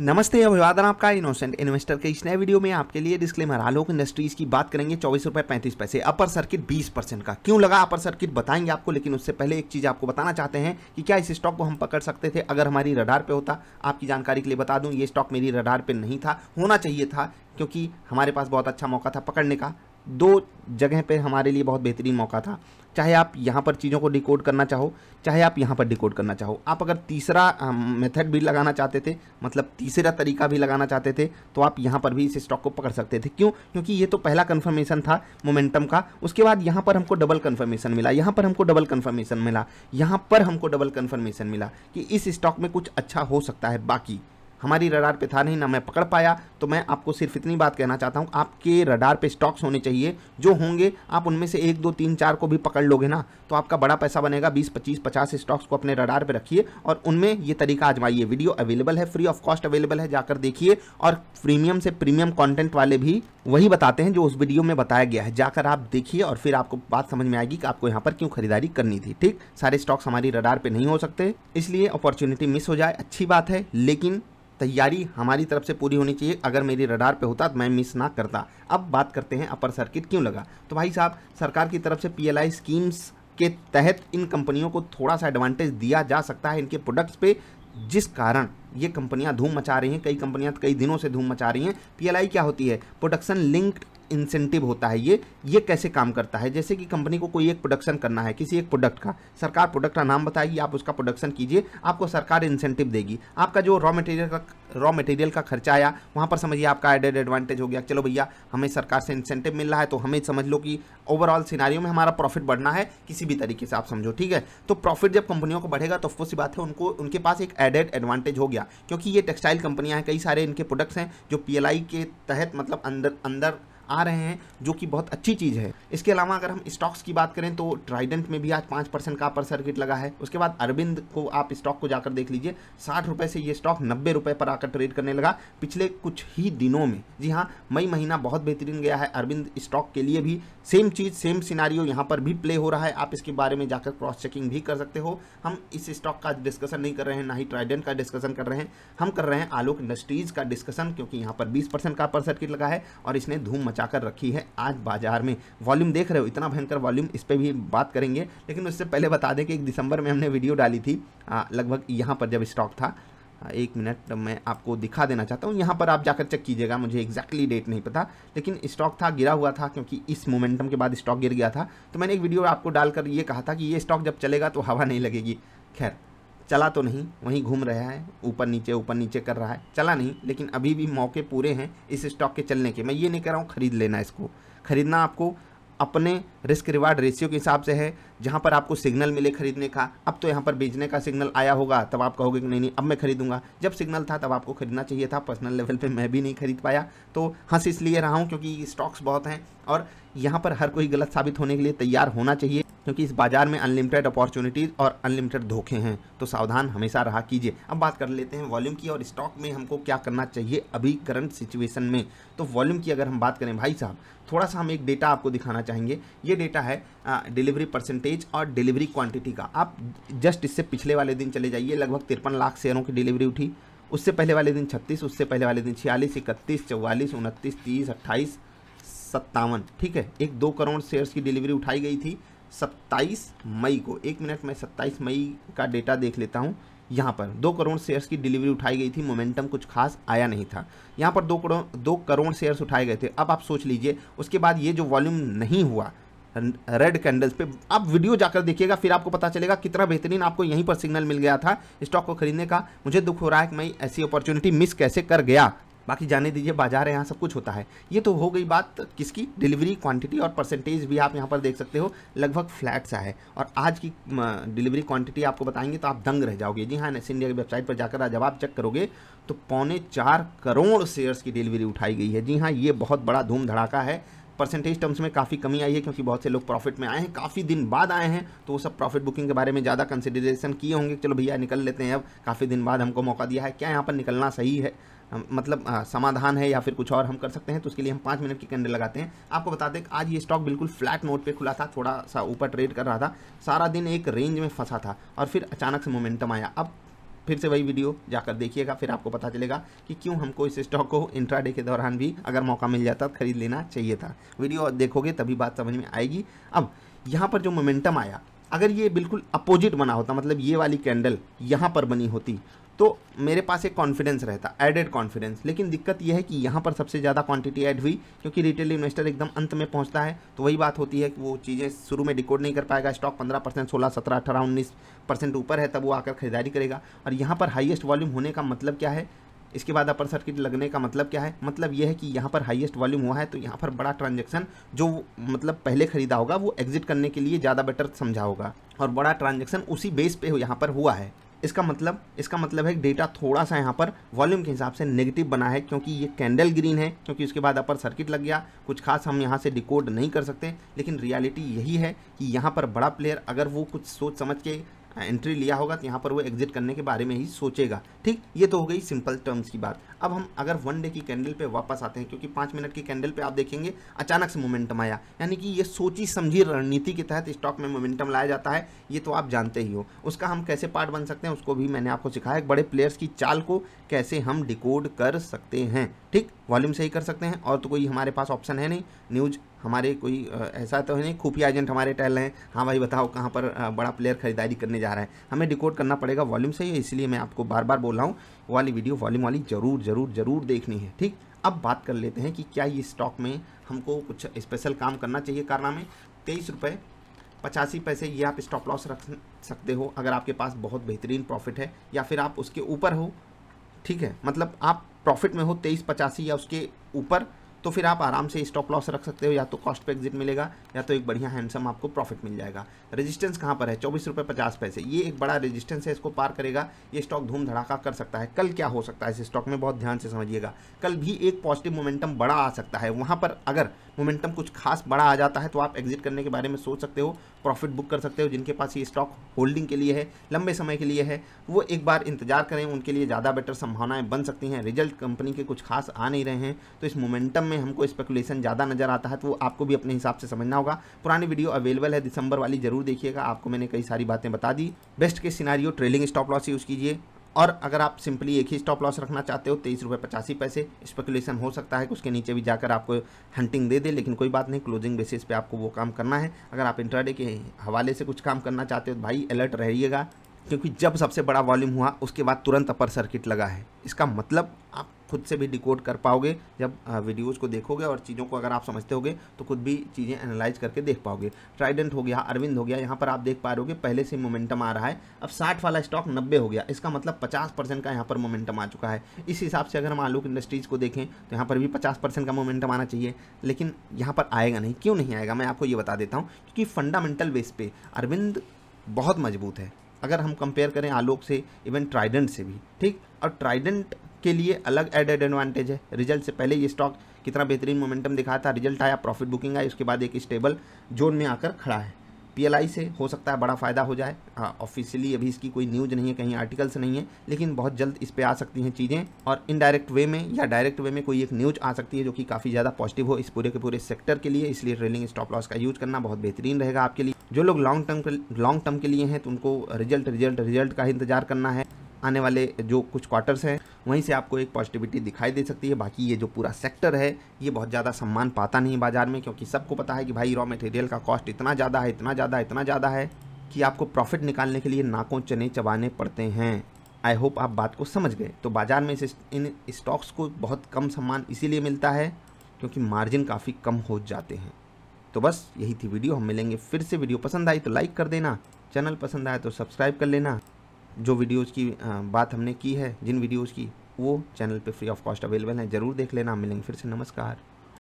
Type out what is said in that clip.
नमस्ते अभिवादन आपका इनोसेंट इन्वेस्टर के इस नए वीडियो में आपके लिए डिस्क्लेमर आलोक इंडस्ट्रीज की बात करेंगे चौबीस रुपये पैंतीस पैसे अपर सर्किट बीस परसेंट का क्यों लगा अपर सर्किट बताएंगे आपको लेकिन उससे पहले एक चीज़ आपको बताना चाहते हैं कि क्या इस स्टॉक को हम पकड़ सकते थे अगर हमारी रडार पे होता आपकी जानकारी के लिए बता दूं ये स्टॉक मेरी रडार पे नहीं था होना चाहिए था क्योंकि हमारे पास बहुत अच्छा मौका था पकड़ने का दो जगह पे हमारे लिए बहुत बेहतरीन मौका था चाहे आप यहाँ पर चीज़ों को डिकोड करना चाहो चाहे आप यहाँ पर डिकोड करना चाहो आप अगर तीसरा मेथड भी लगाना चाहते थे मतलब तीसरा तरीका भी लगाना चाहते थे तो आप यहाँ पर भी इस स्टॉक को पकड़ सकते थे क्यों क्योंकि ये तो पहला कन्फर्मेशन था मोमेंटम का उसके बाद यहाँ पर हमको डबल कन्फर्मेशन मिला यहाँ पर हमको डबल कन्फर्मेशन मिला यहाँ पर हमको डबल कन्फर्मेशन मिला कि इस स्टॉक में कुछ अच्छा हो सकता है बाकी हमारी रडार पे था नहीं ना मैं पकड़ पाया तो मैं आपको सिर्फ इतनी बात कहना चाहता हूँ आपके रडार पे स्टॉक्स होने चाहिए जो होंगे आप उनमें से एक दो तीन चार को भी पकड़ लोगे ना तो आपका बड़ा पैसा बनेगा बीस पच्चीस पचास स्टॉक्स को अपने रडार पे रखिए और उनमें ये तरीका आजमाइए वीडियो अवेलेबल है फ्री ऑफ कॉस्ट अवेलेबल है जाकर देखिए और प्रीमियम से प्रीमियम कॉन्टेंट वाले भी वही बताते हैं जो उस वीडियो में बताया गया है जाकर आप देखिए और फिर आपको बात समझ में आएगी कि आपको यहाँ पर क्यों खरीदारी करनी थी ठीक सारे स्टॉक्स हमारी रडार पर नहीं हो सकते इसलिए अपॉर्चुनिटी मिस हो जाए अच्छी बात है लेकिन तैयारी हमारी तरफ से पूरी होनी चाहिए अगर मेरी रडार पे होता तो मैं मिस ना करता अब बात करते हैं अपर सर्किट क्यों लगा तो भाई साहब सरकार की तरफ से पीएलआई स्कीम्स के तहत इन कंपनियों को थोड़ा सा एडवांटेज दिया जा सकता है इनके प्रोडक्ट्स पे जिस कारण ये कंपनियां धूम मचा रही हैं कई कंपनियां कई दिनों से धूम मचा रही हैं पीएलआई क्या होती है प्रोडक्शन लिंक्ड इंसेंटिव होता है ये ये कैसे काम करता है जैसे कि कंपनी को कोई एक प्रोडक्शन करना है किसी एक प्रोडक्ट का सरकार प्रोडक्ट का नाम बताएगी आप उसका प्रोडक्शन कीजिए आपको सरकार इंसेंटिव देगी आपका जो रॉ मटेरियल का रॉ मटेरियल का खर्चा आया वहाँ पर समझिए आपका एडेड एडवांटेज हो गया चलो भैया हमें सरकार से इंसेंटिव मिल रहा है तो हमें समझ लो कि ओवरऑल सिनारियों में हमारा प्रॉफिट बढ़ना है किसी भी तरीके से आप समझो ठीक है तो प्रॉफिट जब कंपनियों को बढ़ेगा तो ऑफकोर्स बात है उनको उनके पास एक एडेड एडवांटेज हो गया क्योंकि ये टेक्सटाइल कंपनियाँ हैं कई सारे इनके प्रोडक्ट्स हैं जो पी के तहत मतलब अंदर अंदर आ रहे हैं जो कि बहुत अच्छी चीज़ है इसके अलावा अगर हम स्टॉक्स की बात करें तो ट्राइडेंट में भी आज पाँच परसेंट का अपर सर्किट लगा है उसके बाद अरविंद को आप स्टॉक को जाकर देख लीजिए साठ रुपये से ये स्टॉक नब्बे रुपये पर आकर ट्रेड करने लगा पिछले कुछ ही दिनों में जी हाँ मई महीना बहुत बेहतरीन गया है अरविंद स्टॉक के लिए भी सेम चीज़ सेम सिनारियो यहाँ पर भी प्ले हो रहा है आप इसके बारे में जाकर क्रॉस चेकिंग भी कर सकते हो हम इस स्टॉक का डिस्कशन नहीं कर रहे हैं ना ही ट्राइडेंट का डिस्कशन कर रहे हैं हम कर रहे हैं आलोक इंडस्ट्रीज का डिस्कशन क्योंकि यहाँ पर बीस परसेंट का अपर सर्किट लगा है और इसने धूम मचाकर रखी है आज बाजार में वॉल्यूम देख रहे हो इतना भयंकर वॉल्यूम इस पर भी बात करेंगे लेकिन उससे पहले बता दें कि एक दिसंबर में हमने वीडियो डाली थी लगभग यहाँ पर जब स्टॉक था एक मिनट मैं आपको दिखा देना चाहता हूँ यहाँ पर आप जाकर चेक कीजिएगा मुझे एग्जैक्टली डेट नहीं पता लेकिन स्टॉक था गिरा हुआ था क्योंकि इस मोमेंटम के बाद स्टॉक गिर गया था तो मैंने एक वीडियो आपको डालकर ये कहा था कि ये स्टॉक जब चलेगा तो हवा नहीं लगेगी खैर चला तो नहीं वहीं घूम रहा है ऊपर नीचे ऊपर नीचे कर रहा है चला नहीं लेकिन अभी भी मौके पूरे हैं इस स्टॉक के चलने के मैं ये नहीं कह रहा हूँ ख़रीद लेना इसको ख़रीदना आपको अपने रिस्क रिवार्ड रेशियो के हिसाब से है जहाँ पर आपको सिग्नल मिले खरीदने का अब तो यहाँ पर बेचने का सिग्नल आया होगा तब आप कहोगे कि नहीं नहीं अब मैं खरीदूंगा जब सिग्नल था तब आपको खरीदना चाहिए था पर्सनल लेवल पे मैं भी नहीं खरीद पाया तो हंस इसलिए रहा हूँ क्योंकि स्टॉक्स बहुत हैं और यहाँ पर हर कोई गलत साबित होने के लिए तैयार होना चाहिए क्योंकि इस बाज़ार में अनलिमिटेड अपॉर्चुनिटीज़ और अनलिमिटेड धोखे हैं तो सावधान हमेशा रहा कीजिए अब बात कर लेते हैं वॉल्यूम की और स्टॉक में हमको क्या करना चाहिए अभी करंट सिचुएशन में तो वॉल्यूम की अगर हम बात करें भाई साहब थोड़ा सा हम एक डेटा आपको दिखाना चाहेंगे ये डेटा है डिलीवरी परसेंटेज और डिलीवरी क्वान्टिटी का आप जस्ट इससे पिछले वाले दिन चले जाइए लगभग तिरपन लाख शेयरों की डिलीवरी उठी उससे पहले वाले दिन छत्तीस उससे पहले वाले दिन छियालीस इकतीस चौवालीस उनतीस तीस अट्ठाईस सत्तावन ठीक है एक दो करोड़ शेयर्स की डिलीवरी उठाई गई थी सत्ताईस मई को एक मिनट में सत्ताईस मई का डेटा देख लेता हूँ यहाँ पर दो करोड़ शेयर्स की डिलीवरी उठाई गई थी मोमेंटम कुछ खास आया नहीं था यहाँ पर दो करोड़ दो करोड़ शेयर्स उठाए गए थे अब आप सोच लीजिए उसके बाद ये जो वॉल्यूम नहीं हुआ रेड कैंडल्स पे आप वीडियो जाकर देखिएगा फिर आपको पता चलेगा कितना बेहतरीन आपको यहीं पर सिग्नल मिल गया था स्टॉक को खरीदने का मुझे दुख हो रहा है कि मैं ऐसी अपॉर्चुनिटी मिस कैसे कर गया बाकी जाने दीजिए बाजार है यहाँ सब कुछ होता है ये तो हो गई बात किसकी डिलीवरी क्वांटिटी और परसेंटेज भी आप यहाँ पर देख सकते हो लगभग फ्लैट सा है और आज की डिलीवरी क्वांटिटी आपको बताएंगे तो आप दंग रह जाओगे जी हाँ एन इंडिया की वेबसाइट पर जाकर जब आप चेक करोगे तो पौने चार करोड़ शेयर्स की डिलीवरी उठाई गई है जी हाँ ये बहुत बड़ा धूम धड़ाका है परसेंटेज टर्म्स में काफ़ी कमी आई है क्योंकि बहुत से लोग प्रॉफिट में आए हैं काफ़ी दिन बाद आए हैं तो वो सब प्रॉफिट बुकिंग के बारे में ज़्यादा कंसिडरेशन किए होंगे चलो भैया निकल लेते हैं अब काफ़ी दिन बाद हमको मौका दिया है क्या यहाँ पर निकलना सही है मतलब समाधान है या फिर कुछ और हम कर सकते हैं तो उसके लिए हम पाँच मिनट की कैंडल लगाते हैं आपको बता दें आज ये स्टॉक बिल्कुल फ्लैट नोट पे खुला था थोड़ा सा ऊपर ट्रेड कर रहा था सारा दिन एक रेंज में फंसा था और फिर अचानक से मोमेंटम आया अब फिर से वही वीडियो जाकर देखिएगा फिर आपको पता चलेगा कि क्यों हमको इस स्टॉक को इंट्राडे के दौरान भी अगर मौका मिल जाता खरीद लेना चाहिए था वीडियो देखोगे तभी बात समझ में आएगी अब यहाँ पर जो मोमेंटम आया अगर ये बिल्कुल अपोजिट बना होता मतलब ये वाली कैंडल यहाँ पर बनी होती तो मेरे पास एक कॉन्फिडेंस रहता एडेड कॉन्फिडेंस लेकिन दिक्कत यह है कि यहाँ पर सबसे ज़्यादा क्वांटिटी ऐड हुई क्योंकि रिटेल इन्वेस्टर एकदम अंत में पहुँचता है तो वही बात होती है कि वो चीज़ें शुरू में डिकोड नहीं कर पाएगा स्टॉक पंद्रह परसेंट सोलह सत्रह अठारह उन्नीस परसेंट ऊपर है तब वो आकर खरीदारी करेगा और यहाँ पर हाइएस्ट वॉल्यूम होने का मतलब क्या है इसके बाद अपर सर्किट लगने का मतलब क्या है मतलब यह है कि यहाँ पर हाइएस्ट वॉल्यूम हुआ है तो यहाँ पर बड़ा ट्रांजेक्शन जो मतलब पहले खरीदा होगा वो एग्जिट करने के लिए ज़्यादा बेटर समझा होगा और बड़ा ट्रांजेक्शन उसी बेस पर यहाँ पर हुआ है इसका मतलब इसका मतलब है कि डेटा थोड़ा सा यहाँ पर वॉल्यूम के हिसाब से नेगेटिव बना है क्योंकि ये कैंडल ग्रीन है क्योंकि उसके बाद अपर सर्किट लग गया कुछ खास हम यहाँ से डिकोड नहीं कर सकते लेकिन रियलिटी यही है कि यहाँ पर बड़ा प्लेयर अगर वो कुछ सोच समझ के एंट्री लिया होगा तो यहाँ पर वो एग्जिट करने के बारे में ही सोचेगा ठीक ये तो हो गई सिंपल टर्म्स की बात अब हम अगर वन डे की कैंडल पे वापस आते हैं क्योंकि पाँच मिनट की कैंडल पे आप देखेंगे अचानक से मोमेंटम आया यानी कि ये सोची समझी रणनीति के तहत स्टॉक में मोमेंटम लाया जाता है ये तो आप जानते ही हो उसका हम कैसे पार्ट बन सकते हैं उसको भी मैंने आपको सिखाया बड़े प्लेयर्स की चाल को कैसे हम डिकोड कर सकते हैं ठीक वॉल्यूम सही कर सकते हैं और तो कोई हमारे पास ऑप्शन है नहीं न्यूज हमारे कोई ऐसा तो है नहीं खुफिया एजेंट हमारे टहल रहे हैं हाँ भाई बताओ कहाँ पर बड़ा प्लेयर खरीदारी करने जा रहा है हमें डिकोड करना पड़ेगा वॉल्यूम सही है इसलिए मैं आपको बार बार बोल रहा हूँ वाली वीडियो वॉल्यूम वाली ज़रूर ज़रूर ज़रूर देखनी है ठीक अब बात कर लेते हैं कि क्या ये स्टॉक में हमको कुछ स्पेशल काम करना चाहिए कारना में तेईस रुपये पचासी पैसे ये आप स्टॉप लॉस रख सकते हो अगर आपके पास बहुत बेहतरीन प्रॉफिट है या फिर आप उसके ऊपर हो ठीक है मतलब आप प्रॉफिट में हो तेईस पचासी या उसके ऊपर तो फिर आप आराम से स्टॉप लॉस रख सकते हो या तो कॉस्ट पे एग्जिट मिलेगा या तो एक बढ़िया हैंडसम आपको प्रॉफिट मिल जाएगा रेजिस्टेंस कहाँ पर है चौबीस रुपये पचास पैसे ये एक बड़ा रेजिस्टेंस है इसको पार करेगा ये स्टॉक धूम धड़ाका कर सकता है कल क्या हो सकता है इस स्टॉक में बहुत ध्यान से समझिएगा कल भी एक पॉजिटिव मोमेंटम बड़ा आ सकता है वहाँ पर अगर मोमेंटम कुछ खास बड़ा आ जाता है तो आप एग्जिट करने के बारे में सोच सकते हो प्रॉफिट बुक कर सकते हो जिनके पास ये स्टॉक होल्डिंग के लिए है लंबे समय के लिए है वो एक बार इंतजार करें उनके लिए ज़्यादा बेटर संभावनाएं बन सकती हैं रिजल्ट कंपनी के कुछ खास आ नहीं रहे हैं तो इस मोमेंटम में हमको स्पेकुलेशन ज़्यादा नजर आता है तो वो आपको भी अपने हिसाब से समझना होगा पुरानी वीडियो अवेलेबल है दिसंबर वाली जरूर देखिएगा आपको मैंने कई सारी बातें बता दी बेस्ट के scenario trailing stop loss use कीजिए और अगर आप सिंपली एक ही स्टॉप लॉस रखना चाहते हो तेईस रुपये पचासी पैसे स्पेकुलेशन हो सकता है कि उसके नीचे भी जाकर आपको हंटिंग दे दे लेकिन कोई बात नहीं क्लोजिंग बेसिस पे आपको वो काम करना है अगर आप इंटरडे के हवाले से कुछ काम करना चाहते हो तो भाई अलर्ट रहिएगा क्योंकि जब सबसे बड़ा वॉल्यूम हुआ उसके बाद तुरंत अपर सर्किट लगा है इसका मतलब आप खुद से भी डिकोड कर पाओगे जब वीडियोज़ को देखोगे और चीज़ों को अगर आप समझते होगे तो खुद भी चीज़ें एनालाइज करके देख पाओगे ट्राइडेंट हो गया अरविंद हो गया यहाँ पर आप देख पा रहे पहले से मोमेंटम आ रहा है अब साठ वाला स्टॉक नब्बे हो गया इसका मतलब पचास परसेंट का यहाँ पर मोमेंटम आ चुका है इस हिसाब से अगर हम आलोक इंडस्ट्रीज़ को देखें तो यहाँ पर भी पचास परसेंट का मोमेंटम आना चाहिए लेकिन यहाँ पर आएगा नहीं क्यों नहीं आएगा मैं आपको ये बता देता हूँ क्योंकि फंडामेंटल बेस पे अरविंद बहुत मजबूत है अगर हम कंपेयर करें आलोक से इवन ट्राइडेंट से भी ठीक और ट्राइडेंट के लिए अलग एडेड एडवांटेज है रिजल्ट से पहले ये स्टॉक कितना बेहतरीन मोमेंटम दिखाया था रिजल्ट आया प्रॉफिट बुकिंग आई उसके बाद एक स्टेबल जोन में आकर खड़ा है पीएलआई से हो सकता है बड़ा फ़ायदा हो जाए हाँ ऑफिशियली अभी इसकी कोई न्यूज नहीं है कहीं आर्टिकल्स नहीं है लेकिन बहुत जल्द इस पर आ सकती हैं चीज़ें और इनडायरेक्ट वे में या डायरेक्ट वे में कोई एक न्यूज आ सकती है जो कि काफ़ी ज़्यादा पॉजिटिव हो इस पूरे के पूरे सेक्टर के लिए इसलिए ट्रेलिंग स्टॉप लॉस का यूज करना बहुत बेहतरीन रहेगा आपके लिए जो लोग लॉन्ग टर्म लॉन्ग टर्म के लिए हैं तो उनको रिजल्ट रिजल्ट रिजल्ट का इंतजार करना है आने वाले जो कुछ क्वार्टर्स हैं वहीं से आपको एक पॉजिटिविटी दिखाई दे सकती है बाकी ये जो पूरा सेक्टर है ये बहुत ज़्यादा सम्मान पाता नहीं बाज़ार में क्योंकि सबको पता है कि भाई रॉ मटेरियल का कॉस्ट इतना ज़्यादा है इतना ज़्यादा इतना ज़्यादा है कि आपको प्रॉफिट निकालने के लिए नाकों चने चबाने पड़ते हैं आई होप आप बात को समझ गए तो बाज़ार में इन स्टॉक्स को बहुत कम सम्मान इसीलिए मिलता है क्योंकि मार्जिन काफ़ी कम हो जाते हैं तो बस यही थी वीडियो हम मिलेंगे फिर से वीडियो पसंद आई तो लाइक कर देना चैनल पसंद आया तो सब्सक्राइब कर लेना जो वीडियोज़ की बात हमने की है जिन वीडियोज़ की वो चैनल पे फ्री ऑफ कॉस्ट अवेलेबल हैं ज़रूर देख लेना मिलेंगे फिर से नमस्कार